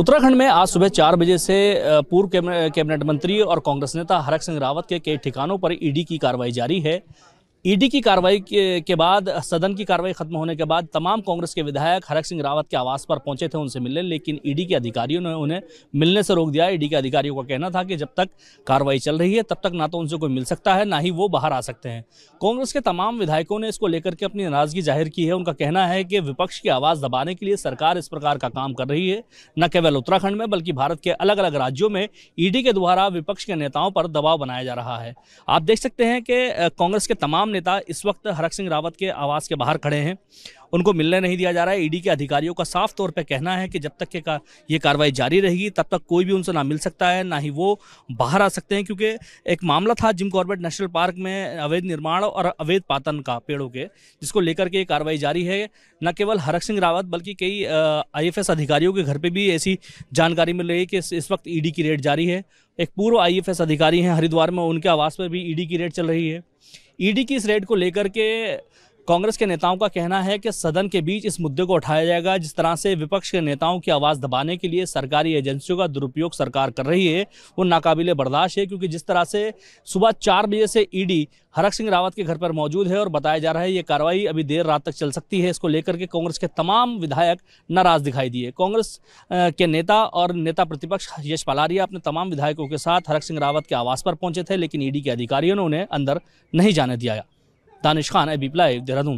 उत्तराखंड में आज सुबह चार बजे से पूर्व कैबिनेट मंत्री और कांग्रेस नेता हरक सिंह रावत के कई ठिकानों पर ईडी की कार्रवाई जारी है ईडी की कार्रवाई के, के बाद सदन की कार्रवाई खत्म होने के बाद तमाम कांग्रेस के विधायक हरक सिंह रावत के आवास पर पहुंचे थे उनसे मिलने लेकिन ईडी के अधिकारियों ने उन्हें मिलने से रोक दिया ईडी के अधिकारियों का कहना था कि जब तक कार्रवाई चल रही है तब तक ना तो उनसे कोई मिल सकता है ना ही वो बाहर आ सकते हैं कांग्रेस के तमाम विधायकों ने इसको लेकर के अपनी नाराजगी जाहिर की है उनका कहना है कि विपक्ष की आवाज़ दबाने के लिए सरकार इस प्रकार का काम कर रही है न केवल उत्तराखंड में बल्कि भारत के अलग अलग राज्यों में ईडी के द्वारा विपक्ष के नेताओं पर दबाव बनाया जा रहा है आप देख सकते हैं कि कांग्रेस के तमाम तमाम नेता इस वक्त हरक सिंह रावत के आवास के बाहर खड़े हैं उनको मिलने नहीं दिया जा रहा है ईडी e के अधिकारियों का साफ तौर पर कहना है कि जब तक के का ये कार्रवाई जारी रहेगी तब तक कोई भी उनसे ना मिल सकता है ना ही वो बाहर आ सकते हैं क्योंकि एक मामला था जिम कॉर्बेट नेशनल पार्क में अवैध निर्माण और अवैध पातन का पेड़ों के जिसको लेकर के कार्रवाई जारी है न केवल हरक सिंह रावत बल्कि कई आई अधिकारियों के घर पर भी ऐसी जानकारी मिल रही है कि इस वक्त ई e की रेड जारी है एक पूर्व आई अधिकारी हैं हरिद्वार में उनके आवास पर भी ईडी e की रेड चल रही है ईडी की इस रेड को लेकर के कांग्रेस के नेताओं का कहना है कि सदन के बीच इस मुद्दे को उठाया जाएगा जिस तरह से विपक्ष के नेताओं की आवाज़ दबाने के लिए सरकारी एजेंसियों का दुरुपयोग सरकार कर रही है वो नाकाबिले बर्दाश्त है क्योंकि जिस तरह से सुबह चार बजे से ईडी हरक सिंह रावत के घर पर मौजूद है और बताया जा रहा है ये कार्रवाई अभी देर रात तक चल सकती है इसको लेकर के कांग्रेस के तमाम विधायक नाराज दिखाई दिए कांग्रेस के नेता और नेता प्रतिपक्ष यश पलारिया अपने तमाम विधायकों के साथ हरक सिंह रावत के आवास पर पहुंचे थे लेकिन ईडी के अधिकारियों ने उन्हें अंदर नहीं जाने दिया दानिश खान एबी लाइव देहरादून